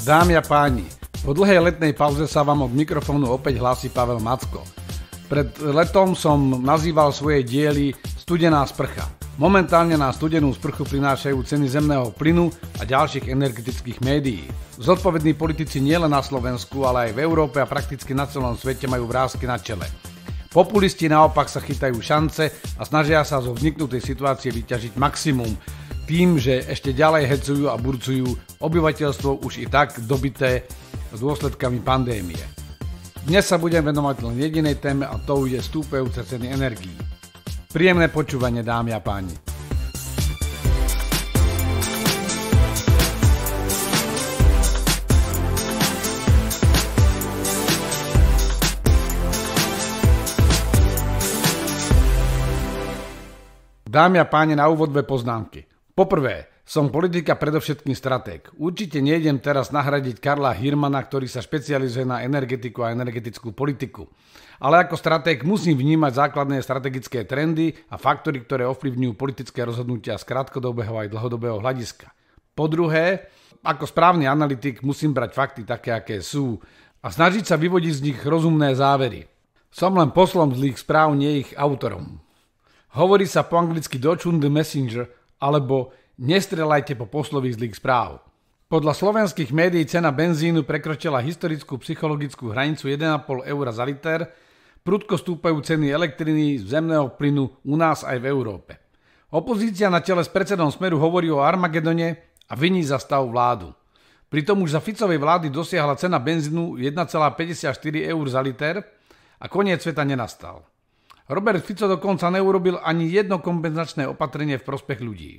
Dámy a páni, po dlhej letnej pauze sa vám od mikrofónu opäť hlási Pavel Macko. Pred letom som nazýval svoje diely Studená sprcha. Momentálne na studenú sprchu prinášajú ceny zemného plynu a ďalších energetických médií. Zodpovední politici nielen na Slovensku, ale aj v Európe a prakticky na celom svete majú vrázky na čele. Populisti naopak sa chytajú šance a snažia sa zo vzniknutej situácie vyťažiť maximum, tým, že ešte ďalej hecujú a burcujú obyvateľstvo už i tak dobité dôsledkami pandémie. Dnes sa budem venovať len jedinej téme a to je stúpajúce ceny energií. Príjemné počúvanie dámy a páni. Dámy a páni, na úvod dve poznámky. Poprvé, som politika predovšetkým stratek. Určite nejdem teraz nahradiť Karla Hirmana, ktorý sa špecializuje na energetiku a energetickú politiku. Ale ako stratek musím vnímať základné strategické trendy a faktory, ktoré ovplyvňujú politické rozhodnutia z krátkodobého aj dlhodobého hľadiska. Po druhé, ako správny analytik musím brať fakty také, aké sú a snažiť sa vyvodiť z nich rozumné závery. Som len poslom zlých správ, nie ich autorom. Hovorí sa po anglicky Dodge the Messenger, alebo nestrelajte po poslových zlých správ. Podľa slovenských médií cena benzínu prekročila historickú psychologickú hranicu 1,5 eur za liter, prudko stúpajú ceny elektriny, zemného plynu u nás aj v Európe. Opozícia na tele s predsedom Smeru hovorí o Armagedone a viní za stav vládu. Pritom už za Ficovej vlády dosiahla cena benzínu 1,54 eur za liter a koniec sveta nenastal. Robert Fico dokonca neurobil ani jedno kompenzačné opatrenie v prospech ľudí.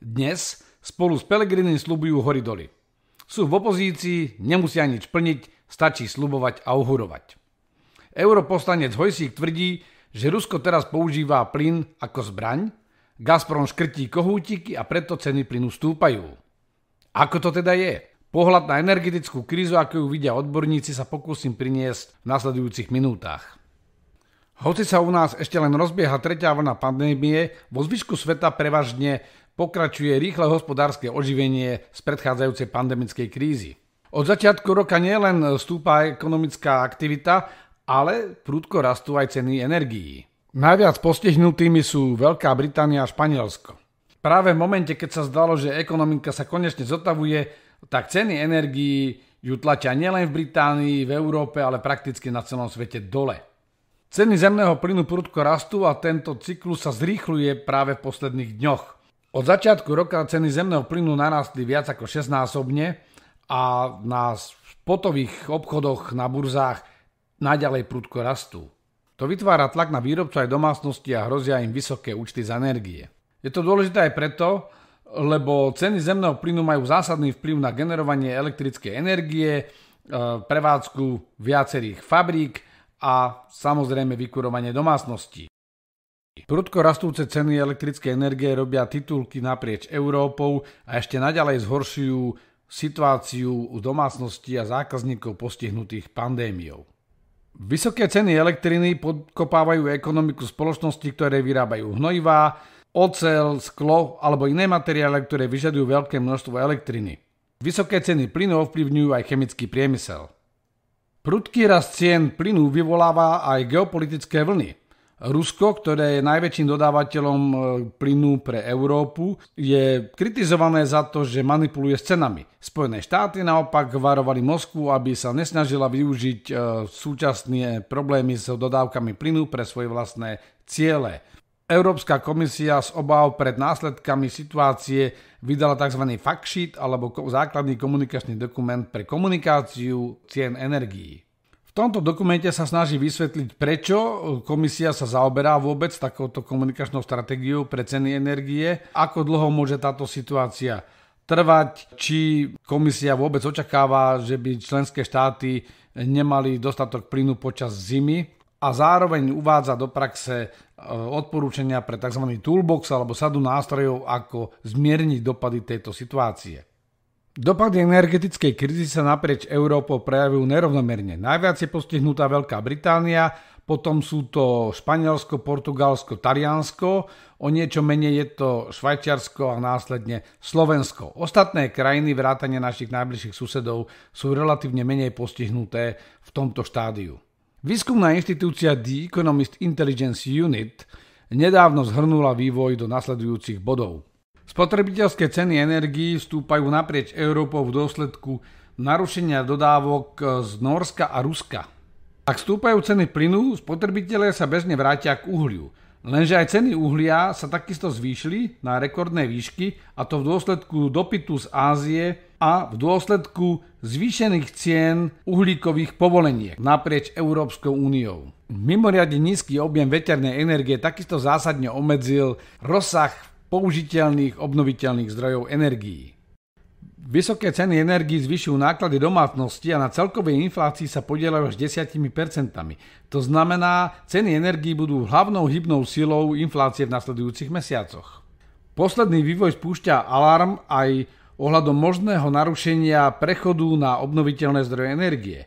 Dnes spolu s Pelegrinim slubujú hory doly. Sú v opozícii, nemusia nič plniť, stačí slubovať a uhurovať. Europoslanec Hojsík tvrdí, že Rusko teraz používa plyn ako zbraň, Gazprom škrtí kohútiky a preto ceny plynu stúpajú. Ako to teda je? Pohľad na energetickú krízu, ako ju vidia odborníci, sa pokúsim priniesť v nasledujúcich minútach. Hoci sa u nás ešte len rozbieha tretia vlna pandémie, vo zvyšku sveta prevažne pokračuje rýchle hospodárske oživenie z predchádzajúcej pandemickej krízy. Od začiatku roka nielen stúpa ekonomická aktivita, ale prúdko rastú aj ceny energií. Najviac postihnutými sú Veľká Británia a Španielsko. Práve v momente, keď sa zdalo, že ekonomika sa konečne zotavuje, tak ceny energií ju tlačia nielen v Británii, v Európe, ale prakticky na celom svete dole. Ceny zemného plynu prudko rastú a tento cyklus sa zrýchluje práve v posledných dňoch. Od začiatku roka ceny zemného plynu narastli viac ako 6-násobne a na spotových obchodoch na burzách naďalej prudko rastú. To vytvára tlak na výrobcov aj domácnosti a hrozia im vysoké účty za energie. Je to dôležité aj preto, lebo ceny zemného plynu majú zásadný vplyv na generovanie elektrickej energie, eh, prevádzku viacerých fabrík, a samozrejme vykurovanie domácností. Prudko rastúce ceny elektrickej energie robia titulky naprieč Európou a ešte naďalej zhoršujú situáciu u domácností a zákazníkov postihnutých pandémiou. Vysoké ceny elektriny podkopávajú ekonomiku spoločnosti, ktoré vyrábajú hnojivá, ocel, sklo alebo iné materiály, ktoré vyžadujú veľké množstvo elektriny. Vysoké ceny plynu ovplyvňujú aj chemický priemysel. Prudký rast cien plynu vyvoláva aj geopolitické vlny. Rusko, ktoré je najväčším dodávateľom e, plynu pre Európu, je kritizované za to, že manipuluje s cenami. Spojené štáty naopak varovali Moskvu, aby sa nesnažila využiť e, súčasné problémy s dodávkami plynu pre svoje vlastné ciele. Európska komisia z obav pred následkami situácie vydala tzv. fact sheet alebo základný komunikačný dokument pre komunikáciu cien energií. V tomto dokumente sa snaží vysvetliť, prečo komisia sa zaoberá vôbec takouto komunikačnou stratégiou pre ceny energie, ako dlho môže táto situácia trvať, či komisia vôbec očakáva, že by členské štáty nemali dostatok plynu počas zimy a zároveň uvádza do praxe e, odporúčania pre tzv. toolbox alebo sadu nástrojov, ako zmierniť dopady tejto situácie. Dopady energetickej krízy sa naprieč Európou prejavujú nerovnomerne. Najviac je postihnutá Veľká Británia, potom sú to Španielsko, Portugalsko, Taliansko, o niečo menej je to Švajčiarsko a následne Slovensko. Ostatné krajiny vrátane našich najbližších susedov sú relatívne menej postihnuté v tomto štádiu. Výskumná inštitúcia The Economist Intelligence Unit nedávno zhrnula vývoj do nasledujúcich bodov. Spotrebiteľské ceny energií vstúpajú naprieč Európou v dôsledku narušenia dodávok z Norska a Ruska. Ak stúpajú ceny plynu, spotrebitelia sa bežne vrátia k uhliu. Lenže aj ceny uhlia sa takisto zvýšili na rekordné výšky a to v dôsledku dopytu z Ázie a v dôsledku zvýšených cien uhlíkových povoleniek naprieč Európskou úniou. Mimoriadne nízky objem veternej energie takisto zásadne obmedzil rozsah použiteľných obnoviteľných zdrojov energií. Vysoké ceny energii zvyšujú náklady domácnosti a na celkovej inflácii sa podielajú až 10%. To znamená, ceny energii budú hlavnou hybnou silou inflácie v nasledujúcich mesiacoch. Posledný vývoj spúšťa alarm aj ohľadom možného narušenia prechodu na obnoviteľné zdroje energie.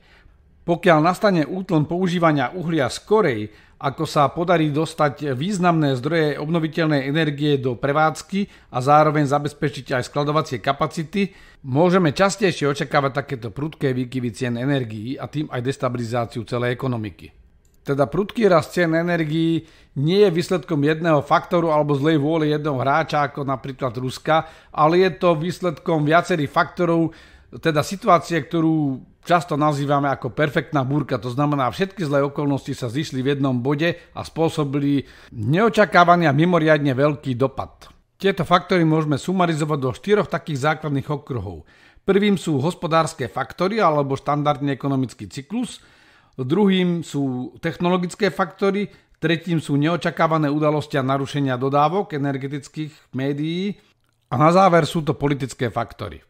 Pokiaľ nastane útln používania uhlia skorej, ako sa podarí dostať významné zdroje obnoviteľnej energie do prevádzky a zároveň zabezpečiť aj skladovacie kapacity, môžeme častejšie očakávať takéto prudké výkyvy cien energií a tým aj destabilizáciu celej ekonomiky. Teda prudký rast cien energií nie je výsledkom jedného faktoru alebo zlej vôle jedného hráča ako napríklad Ruska, ale je to výsledkom viacerých faktorov, teda situácie, ktorú často nazývame ako perfektná búrka, to znamená všetky zlé okolnosti sa zišli v jednom bode a spôsobili neočakávania mimoriadne veľký dopad. Tieto faktory môžeme sumarizovať do štyroch takých základných okruhov. Prvým sú hospodárske faktory alebo štandardný ekonomický cyklus – druhým sú technologické faktory, tretím sú neočakávané udalosti a narušenia dodávok energetických médií a na záver sú to politické faktory.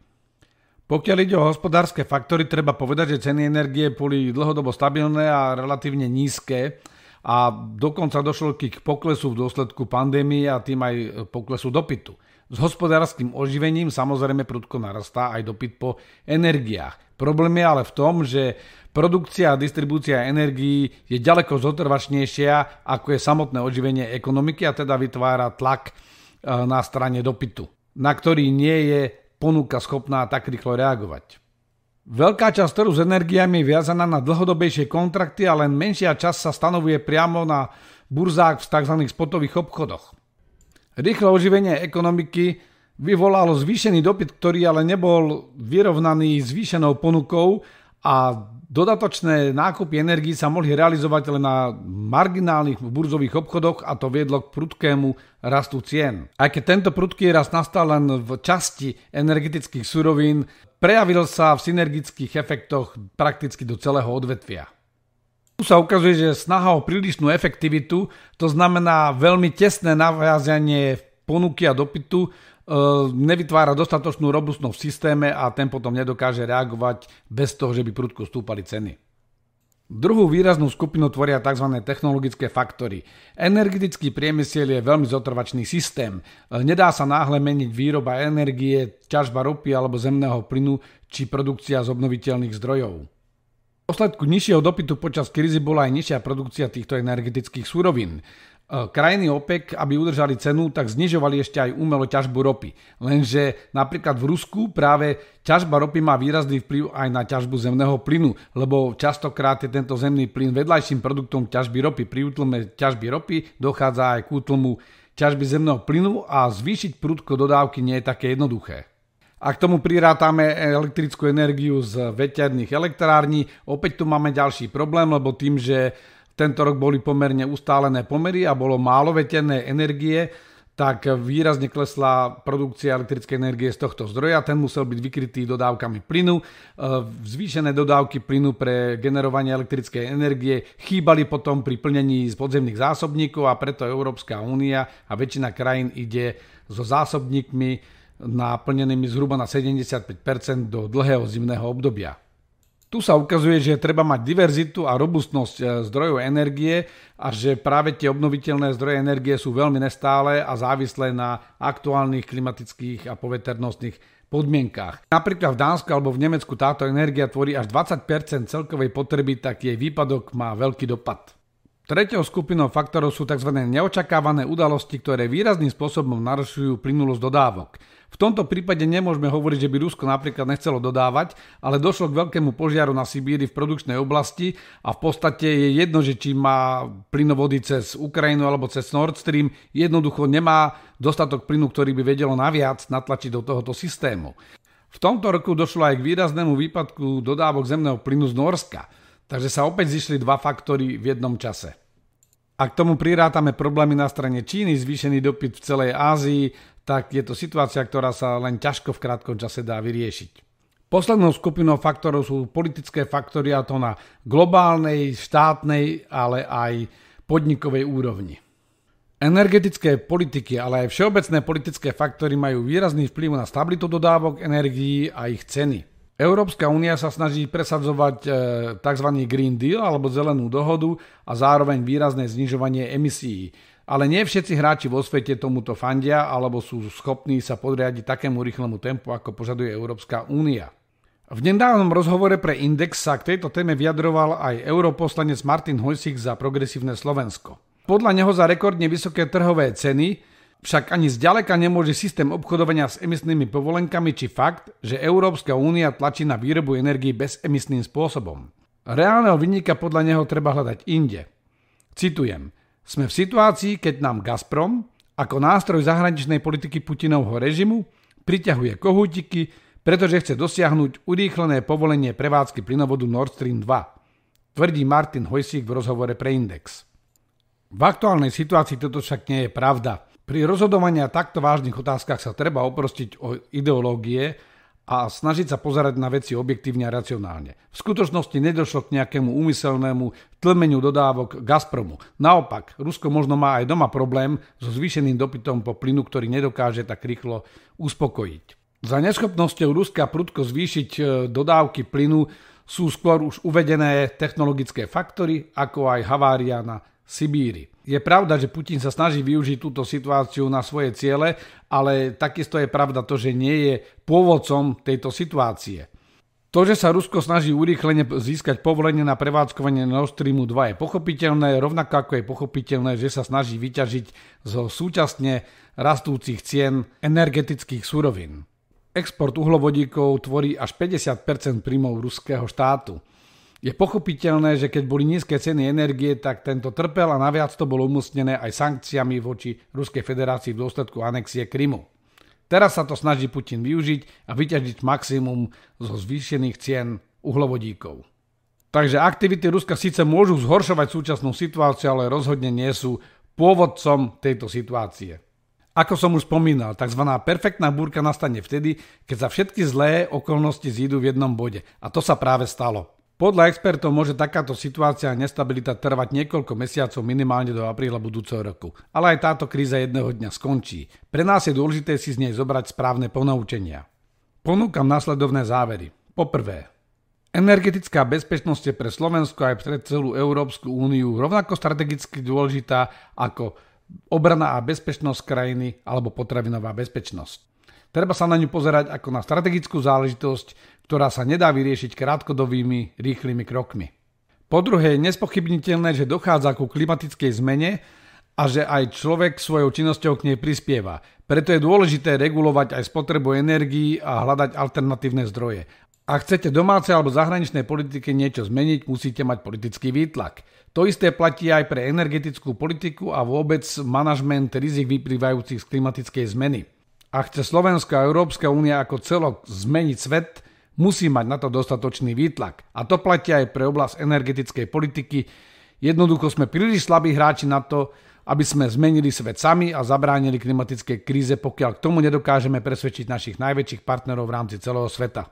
Pokiaľ ide o hospodárske faktory, treba povedať, že ceny energie boli dlhodobo stabilné a relatívne nízke a dokonca došlo k poklesu v dôsledku pandémie a tým aj poklesu dopytu. S hospodárským oživením samozrejme prudko narastá aj dopyt po energiách. Problém je ale v tom, že produkcia a distribúcia energií je ďaleko zotrvačnejšia ako je samotné oživenie ekonomiky a teda vytvára tlak e, na strane dopytu, na ktorý nie je ponuka schopná tak rýchlo reagovať. Veľká časť trhu s energiami je viazaná na dlhodobejšie kontrakty a len menšia časť sa stanovuje priamo na burzách v tzv. spotových obchodoch. Rýchle oživenie ekonomiky vyvolalo zvýšený dopyt, ktorý ale nebol vyrovnaný zvýšenou ponukou a dodatočné nákupy energii sa mohli realizovať len na marginálnych burzových obchodoch a to viedlo k prudkému rastu cien. Aj keď tento prudký rast nastal len v časti energetických surovín, prejavil sa v synergických efektoch prakticky do celého odvetvia. Tu sa ukazuje, že snaha o prílišnú efektivitu, to znamená veľmi tesné naviazanie ponuky a dopytu, e, nevytvára dostatočnú robustnosť v systéme a ten potom nedokáže reagovať bez toho, že by prudko stúpali ceny. Druhú výraznú skupinu tvoria tzv. technologické faktory. Energetický priemysel je veľmi zotrvačný systém. E, nedá sa náhle meniť výroba energie, ťažba ropy alebo zemného plynu či produkcia z obnoviteľných zdrojov posledku nižšieho dopytu počas krízy bola aj nižšia produkcia týchto energetických surovín. E, krajiny OPEC, aby udržali cenu, tak znižovali ešte aj umelo ťažbu ropy. Lenže napríklad v Rusku práve ťažba ropy má výrazný vplyv aj na ťažbu zemného plynu, lebo častokrát je tento zemný plyn vedľajším produktom ťažby ropy. Pri útlme ťažby ropy dochádza aj k útlmu ťažby zemného plynu a zvýšiť prudko dodávky nie je také jednoduché. A k tomu prirátame elektrickú energiu z veterných elektrární. Opäť tu máme ďalší problém, lebo tým, že tento rok boli pomerne ustálené pomery a bolo málo veternej energie, tak výrazne klesla produkcia elektrickej energie z tohto zdroja. Ten musel byť vykrytý dodávkami plynu. E, zvýšené dodávky plynu pre generovanie elektrickej energie chýbali potom pri plnení z podzemných zásobníkov a preto Európska únia a väčšina krajín ide so zásobníkmi naplnenými zhruba na 75 do dlhého zimného obdobia. Tu sa ukazuje, že treba mať diverzitu a robustnosť e, zdrojov energie a že práve tie obnoviteľné zdroje energie sú veľmi nestále a závislé na aktuálnych klimatických a poveternostných podmienkách. Napríklad v Dánsku alebo v Nemecku táto energia tvorí až 20 celkovej potreby, tak jej výpadok má veľký dopad. Tretou skupinou faktorov sú tzv. neočakávané udalosti, ktoré výrazným spôsobom narušujú plynulosť dodávok. V tomto prípade nemôžeme hovoriť, že by Rusko napríklad nechcelo dodávať, ale došlo k veľkému požiaru na Sibíri v produkčnej oblasti a v podstate je jedno, že či má plynovody cez Ukrajinu alebo cez Nord Stream, jednoducho nemá dostatok plynu, ktorý by vedelo naviac natlačiť do tohoto systému. V tomto roku došlo aj k výraznému výpadku dodávok zemného plynu z Norska. Takže sa opäť zišli dva faktory v jednom čase. A k tomu prirátame problémy na strane Číny, zvýšený dopyt v celej Ázii, tak je to situácia, ktorá sa len ťažko v krátkom čase dá vyriešiť. Poslednou skupinou faktorov sú politické faktory a to na globálnej, štátnej, ale aj podnikovej úrovni. Energetické politiky, ale aj všeobecné politické faktory majú výrazný vplyv na stabilitu dodávok energií a ich ceny. Európska únia sa snaží presadzovať e, tzv. Green Deal alebo zelenú dohodu a zároveň výrazné znižovanie emisí. Ale nie všetci hráči vo svete tomuto fandia alebo sú schopní sa podriadiť takému rýchlemu tempu, ako požaduje Európska únia. V nedávnom rozhovore pre Index sa k tejto téme vyjadroval aj europoslanec Martin Hojsik za progresívne Slovensko. Podľa neho za rekordne vysoké trhové ceny však ani zďaleka nemôže systém obchodovania s emisnými povolenkami či fakt, že Európska únia tlačí na výrobu energii bezemisným spôsobom. Reálneho vynika podľa neho treba hľadať inde. Citujem, sme v situácii, keď nám Gazprom ako nástroj zahraničnej politiky Putinovho režimu priťahuje kohútiky, pretože chce dosiahnuť urýchlené povolenie prevádzky plynovodu Nord Stream 2, tvrdí Martin Hojsík v rozhovore pre Index. V aktuálnej situácii toto však nie je pravda – pri rozhodovaní a takto vážnych otázkach sa treba oprostiť o ideológie a snažiť sa pozerať na veci objektívne a racionálne. V skutočnosti nedošlo k nejakému úmyselnému tlmeniu dodávok Gazpromu. Naopak, Rusko možno má aj doma problém so zvýšeným dopytom po plynu, ktorý nedokáže tak rýchlo uspokojiť. Za neschopnosťou Ruska prudko zvýšiť e, dodávky plynu sú skôr už uvedené technologické faktory, ako aj havária na Sibíri. Je pravda, že Putin sa snaží využiť túto situáciu na svoje ciele, ale takisto je pravda to, že nie je pôvodcom tejto situácie. To, že sa Rusko snaží urýchlene získať povolenie na prevádzkovanie Nord Streamu 2 je pochopiteľné, rovnako ako je pochopiteľné, že sa snaží vyťažiť zo súčasne rastúcich cien energetických surovín. Export uhlovodíkov tvorí až 50 príjmov ruského štátu. Je pochopiteľné, že keď boli nízke ceny energie, tak tento trpel a naviac to bolo umocnené aj sankciami voči Ruskej federácii v dôsledku anexie Krymu. Teraz sa to snaží Putin využiť a vyťažiť maximum zo zvýšených cien uhlovodíkov. Takže aktivity Ruska síce môžu zhoršovať súčasnú situáciu, ale rozhodne nie sú pôvodcom tejto situácie. Ako som už spomínal, tzv. perfektná búrka nastane vtedy, keď sa všetky zlé okolnosti zídu v jednom bode. A to sa práve stalo. Podľa expertov môže takáto situácia a nestabilita trvať niekoľko mesiacov minimálne do apríla budúceho roku. Ale aj táto kríza jedného dňa skončí. Pre nás je dôležité si z nej zobrať správne ponaučenia. Ponúkam následovné závery. Poprvé, energetická bezpečnosť je pre Slovensko aj pre celú Európsku úniu rovnako strategicky dôležitá ako obrana a bezpečnosť krajiny alebo potravinová bezpečnosť. Treba sa na ňu pozerať ako na strategickú záležitosť, ktorá sa nedá vyriešiť krátkodobými, rýchlymi krokmi. Po druhé, je nespochybniteľné, že dochádza ku klimatickej zmene a že aj človek svojou činnosťou k nej prispieva. Preto je dôležité regulovať aj spotrebu energií a hľadať alternatívne zdroje. Ak chcete domáce alebo zahraničnej politike niečo zmeniť, musíte mať politický výtlak. To isté platí aj pre energetickú politiku a vôbec manažment rizik vyplývajúcich z klimatickej zmeny. A chce Slovensko a Európska únia ako celok zmeniť svet, musí mať na to dostatočný výtlak. A to platia aj pre oblasť energetickej politiky. Jednoducho sme príliš slabí hráči na to, aby sme zmenili svet sami a zabránili klimatickej kríze, pokiaľ k tomu nedokážeme presvedčiť našich najväčších partnerov v rámci celého sveta.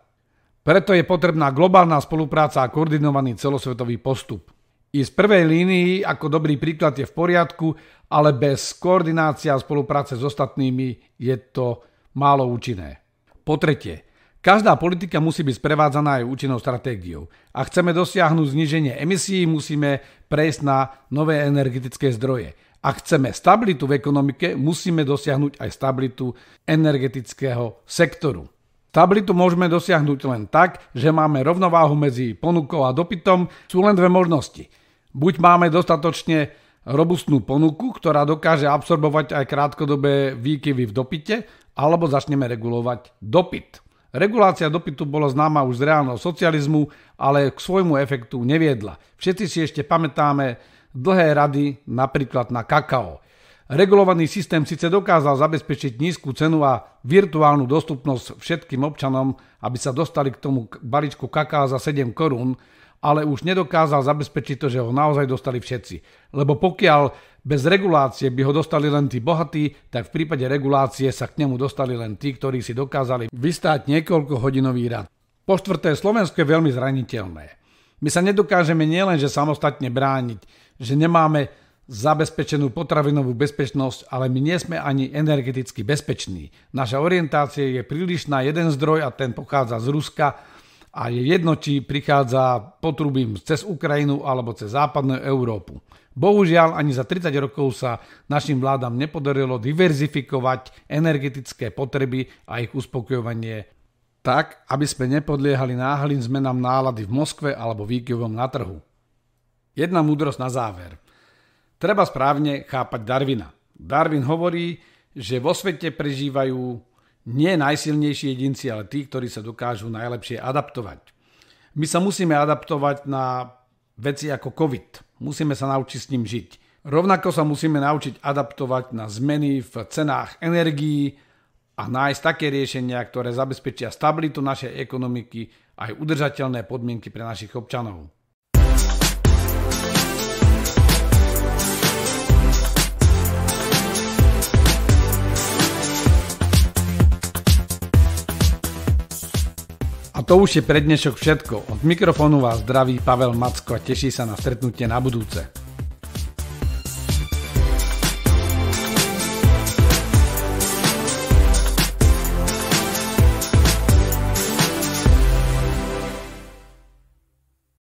Preto je potrebná globálna spolupráca a koordinovaný celosvetový postup. I z prvej línii ako dobrý príklad je v poriadku, ale bez koordinácia a spolupráce s ostatnými je to málo účinné. Po tretie, každá politika musí byť sprevádzaná aj účinnou stratégiou. A chceme dosiahnuť zníženie emisí, musíme prejsť na nové energetické zdroje. A chceme stabilitu v ekonomike, musíme dosiahnuť aj stabilitu energetického sektoru. Stabilitu môžeme dosiahnuť len tak, že máme rovnováhu medzi ponukou a dopytom. Sú len dve možnosti. Buď máme dostatočne robustnú ponuku, ktorá dokáže absorbovať aj krátkodobé výkyvy v dopite, alebo začneme regulovať dopyt. Regulácia dopytu bola známa už z reálneho socializmu, ale k svojmu efektu neviedla. Všetci si ešte pamätáme dlhé rady napríklad na kakao. Regulovaný systém síce dokázal zabezpečiť nízku cenu a virtuálnu dostupnosť všetkým občanom, aby sa dostali k tomu balíčku kaká za 7 korún, ale už nedokázal zabezpečiť to, že ho naozaj dostali všetci. Lebo pokiaľ bez regulácie by ho dostali len tí bohatí, tak v prípade regulácie sa k nemu dostali len tí, ktorí si dokázali vystáť niekoľko hodinový rad. Po štvrté, Slovensko je veľmi zraniteľné. My sa nedokážeme nielenže samostatne brániť, že nemáme zabezpečenú potravinovú bezpečnosť, ale my nie sme ani energeticky bezpeční. Naša orientácia je príliš na jeden zdroj a ten pochádza z Ruska a je jedno, či prichádza potrubím cez Ukrajinu alebo cez západnú Európu. Bohužiaľ, ani za 30 rokov sa našim vládam nepodarilo diverzifikovať energetické potreby a ich uspokojovanie tak, aby sme nepodliehali náhlým zmenám nálady v Moskve alebo výkyvom na trhu. Jedna múdrosť na záver – Treba správne chápať Darwina. Darwin hovorí, že vo svete prežívajú nie najsilnejší jedinci, ale tí, ktorí sa dokážu najlepšie adaptovať. My sa musíme adaptovať na veci ako COVID. Musíme sa naučiť s ním žiť. Rovnako sa musíme naučiť adaptovať na zmeny v cenách energií a nájsť také riešenia, ktoré zabezpečia stabilitu našej ekonomiky a aj udržateľné podmienky pre našich občanov. to už je pre dnešok všetko. Od mikrofónu vás zdraví Pavel Macko a teší sa na stretnutie na budúce.